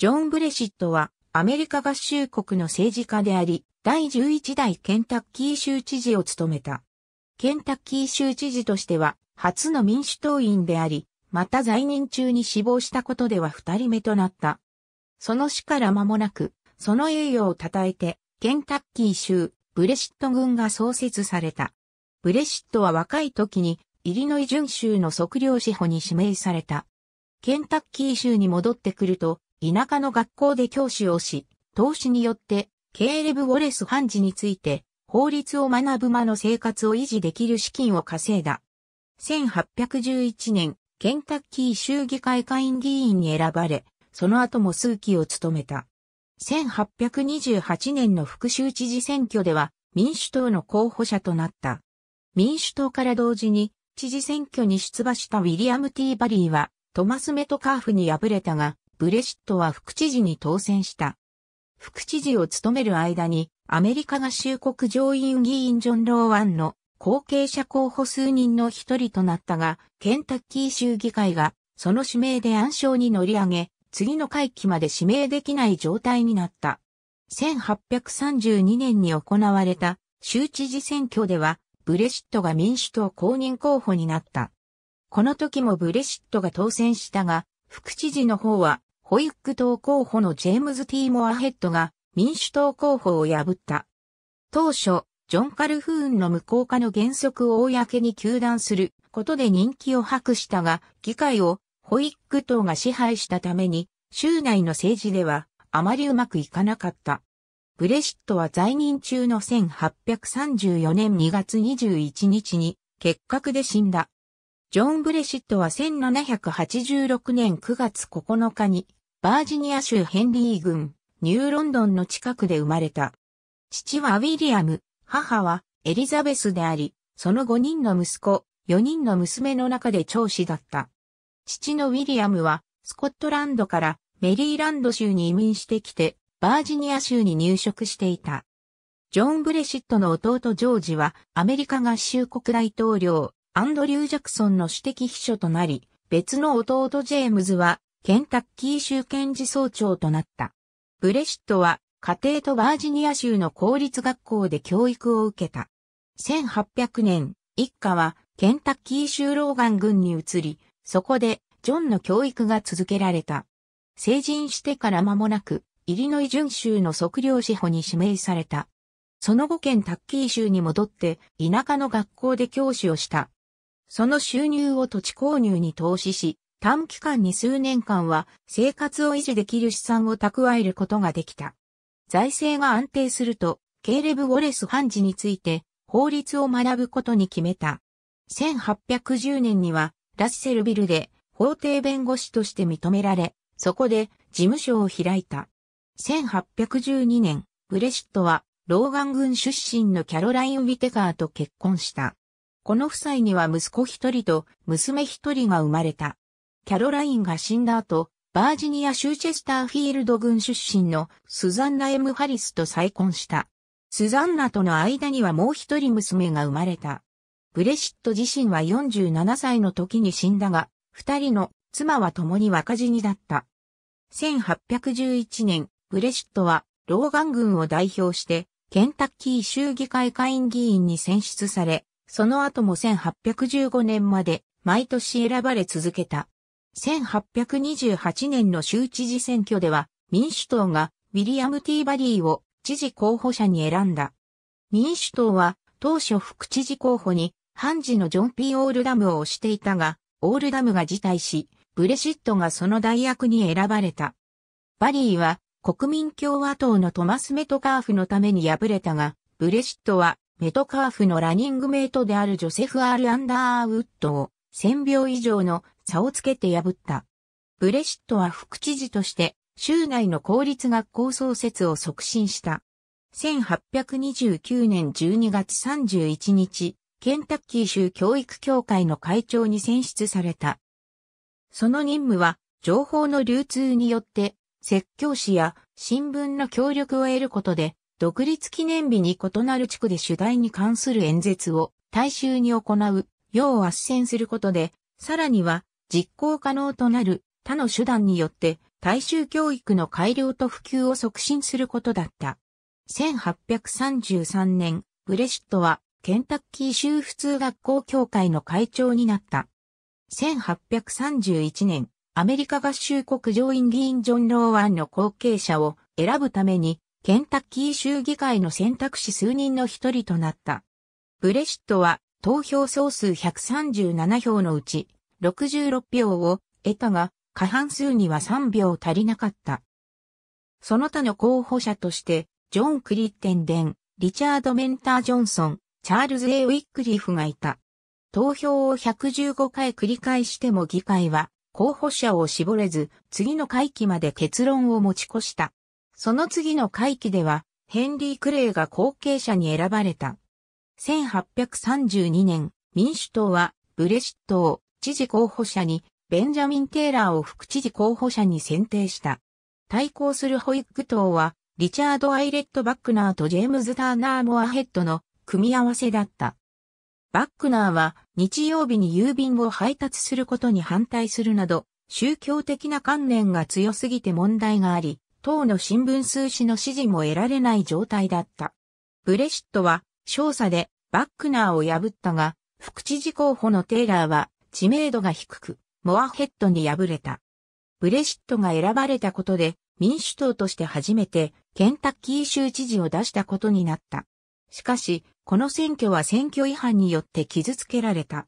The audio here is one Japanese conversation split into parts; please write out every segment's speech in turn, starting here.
ジョン・ブレシットはアメリカ合衆国の政治家であり、第11代ケンタッキー州知事を務めた。ケンタッキー州知事としては初の民主党員であり、また在任中に死亡したことでは二人目となった。その死から間もなく、その栄誉を称えて、ケンタッキー州、ブレシット軍が創設された。ブレシットは若い時に、イリノイ準州の測量司法に指名された。ケンタッキー州に戻ってくると、田舎の学校で教師をし、投資によって、ケーレブ・ウォレス・判事について、法律を学ぶ間の生活を維持できる資金を稼いだ。1811年、ケンタッキー州議会会員議員に選ばれ、その後も数期を務めた。1828年の副州知事選挙では民主党の候補者となった。民主党から同時に知事選挙に出馬したウィリアム・ティーバリーはトマス・メトカーフに敗れたが、ブレシットは副知事に当選した。副知事を務める間に、アメリカ合衆国上院議員ジョン・ローワンの後継者候補数人の一人となったが、ケンタッキー州議会がその指名で暗礁に乗り上げ、次の会期まで指名できない状態になった。1832年に行われた州知事選挙では、ブレシットが民主党公認候補になった。この時もブレシットが当選したが、副知事の方はホイック党候補のジェームズ・ティー・モアヘッドが民主党候補を破った。当初、ジョン・カルフーンの無効化の原則を公に求断することで人気を博したが、議会をホイック党が支配したために、州内の政治ではあまりうまくいかなかった。ブレシットは在任中の1834年2月21日に結核で死んだ。ジョン・ブレシットは1786年9月9日にバージニア州ヘンリー郡、ニューロンドンの近くで生まれた。父はウィリアム、母はエリザベスであり、その5人の息子、4人の娘の中で長子だった。父のウィリアムは、スコットランドからメリーランド州に移民してきて、バージニア州に入植していた。ジョン・ブレシットの弟ジョージは、アメリカ合衆国大統領、アンドリュー・ジャクソンの私的秘書となり、別の弟ジェームズは、ケンタッキー州検事総長となった。ブレシットは家庭とバージニア州の公立学校で教育を受けた。1800年、一家はケンタッキー州ローガン郡に移り、そこでジョンの教育が続けられた。成人してから間もなく、イリノイ準州の測量司法に指名された。その後県タッキー州に戻って田舎の学校で教師をした。その収入を土地購入に投資し、短期間に数年間は生活を維持できる資産を蓄えることができた。財政が安定すると、ケーレブ・ウォレス判事について法律を学ぶことに決めた。1810年にはラッセルビルで法廷弁護士として認められ、そこで事務所を開いた。1812年、ブレシットはローガン軍出身のキャロライン・ウィテカーと結婚した。この夫妻には息子一人と娘一人が生まれた。キャロラインが死んだ後、バージニア州チェスターフィールド郡出身のスザンナ・エム・ハリスと再婚した。スザンナとの間にはもう一人娘が生まれた。ブレシット自身は47歳の時に死んだが、二人の妻は共に若死にだった。1811年、ブレシットは老眼軍を代表して、ケンタッキー州議会下院議員に選出され、その後も1815年まで毎年選ばれ続けた。1828年の州知事選挙では民主党がウィリアム・ティーバリーを知事候補者に選んだ。民主党は当初副知事候補に判事のジョン・ピー・オールダムを推していたが、オールダムが辞退し、ブレシットがその代役に選ばれた。バリーは国民共和党のトマス・メトカーフのために敗れたが、ブレシットはメトカーフのラニングメイトであるジョセフ・アール・アンダーウッドを1000秒以上の差をつけて破った。ブレシットは副知事として、州内の公立学校創設を促進した。1829年12月31日、ケンタッキー州教育協会の会長に選出された。その任務は、情報の流通によって、説教師や新聞の協力を得ることで、独立記念日に異なる地区で主題に関する演説を大衆に行う、要圧斡することで、さらには実行可能となる他の手段によって大衆教育の改良と普及を促進することだった。1833年、ブレシットはケンタッキー州普通学校協会の会長になった。1831年、アメリカ合衆国上院議員ジョン・ローワンの後継者を選ぶために、ケンタッキー州議会の選択肢数人の一人となった。ブレシットは投票総数137票のうち66票を得たが、過半数には3票足りなかった。その他の候補者として、ジョン・クリッテンデン、リチャード・メンター・ジョンソン、チャールズ・エウィックリーフがいた。投票を115回繰り返しても議会は候補者を絞れず、次の会期まで結論を持ち越した。その次の会期では、ヘンリー・クレイが後継者に選ばれた。1832年、民主党は、ブレシットを、知事候補者に、ベンジャミン・テイラーを副知事候補者に選定した。対抗するホイッグ党は、リチャード・アイレット・バックナーとジェームズ・ターナー・モアヘッドの組み合わせだった。バックナーは日曜日に郵便を配達することに反対するなど、宗教的な観念が強すぎて問題があり、党の新聞数紙の支持も得られない状態だった。ブレシットは、少佐でバックナーを破ったが、副知事候補のテイラーは知名度が低く、モアヘッドに敗れた。ブレシットが選ばれたことで、民主党として初めてケンタッキー州知事を出したことになった。しかし、この選挙は選挙違反によって傷つけられた。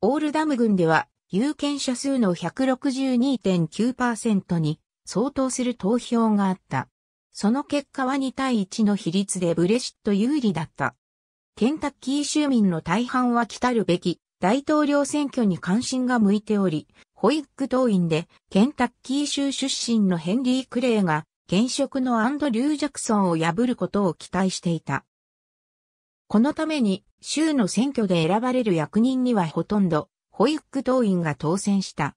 オールダム郡では、有権者数の162.9%に相当する投票があった。その結果は2対1の比率でブレシット有利だった。ケンタッキー州民の大半は来たるべき大統領選挙に関心が向いており、ホイッ党員でケンタッキー州出身のヘンリー・クレイが現職のアンドリュー・ジャクソンを破ることを期待していた。このために州の選挙で選ばれる役人にはほとんどホイッ党員が当選した。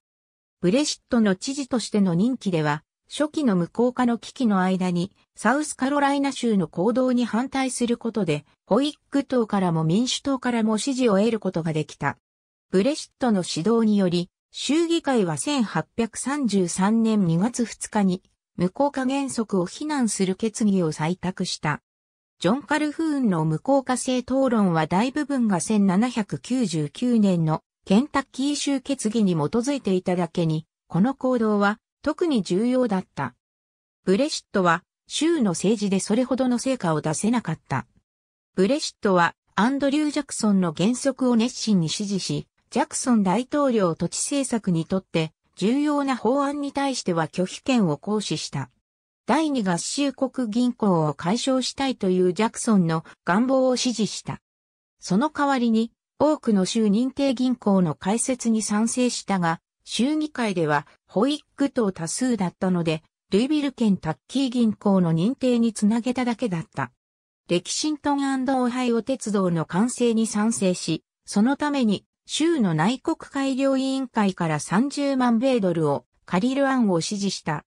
ブレシットの知事としての任期では初期の無効化の危機の間に、サウスカロライナ州の行動に反対することで、ホイック党からも民主党からも支持を得ることができた。ブレシットの指導により、州議会は1833年2月2日に、無効化原則を非難する決議を採択した。ジョン・カルフーンの無効化性討論は大部分が1799年のケンタッキー州決議に基づいていただけに、この行動は特に重要だった。ブレシットは州の政治でそれほどの成果を出せなかった。ブレシットはアンドリュー・ジャクソンの原則を熱心に支持し、ジャクソン大統領土地政策にとって重要な法案に対しては拒否権を行使した。第二合衆国銀行を解消したいというジャクソンの願望を支持した。その代わりに多くの州認定銀行の開設に賛成したが、州議会ではホイッグ党多数だったので、ルイビル県タッキー銀行の認定につなげただけだった。レキシントンオハイオ鉄道の完成に賛成し、そのために州の内国改良委員会から30万米ドルを借りる案を支持した。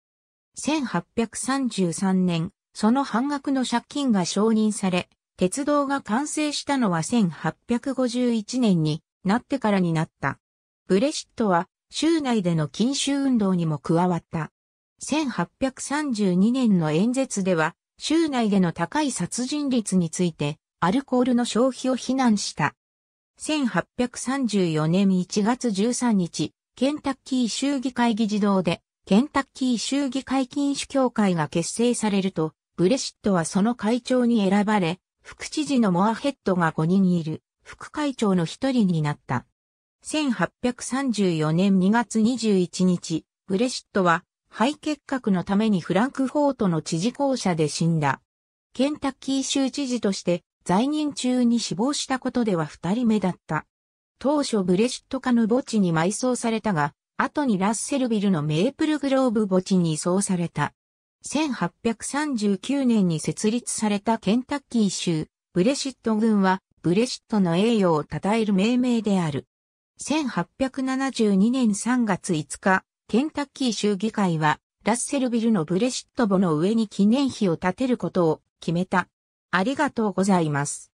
1833年、その半額の借金が承認され、鉄道が完成したのは1851年になってからになった。ブレシットは州内での禁酒運動にも加わった。1832年の演説では、州内での高い殺人率について、アルコールの消費を非難した。1834年1月13日、ケンタッキー州議会議事堂で、ケンタッキー州議会禁酒協会が結成されると、ブレシットはその会長に選ばれ、副知事のモアヘッドが5人いる、副会長の1人になった。1834年2月21日、ブレシットは肺結核のためにフランクフォートの知事公社で死んだ。ケンタッキー州知事として在任中に死亡したことでは二人目だった。当初ブレシット家の墓地に埋葬されたが、後にラッセルビルのメープルグローブ墓地に移送された。1839年に設立されたケンタッキー州、ブレシット軍は、ブレシットの栄誉を称える命名である。1872年3月5日、ケンタッキー州議会は、ラッセルビルのブレシットボの上に記念碑を建てることを決めた。ありがとうございます。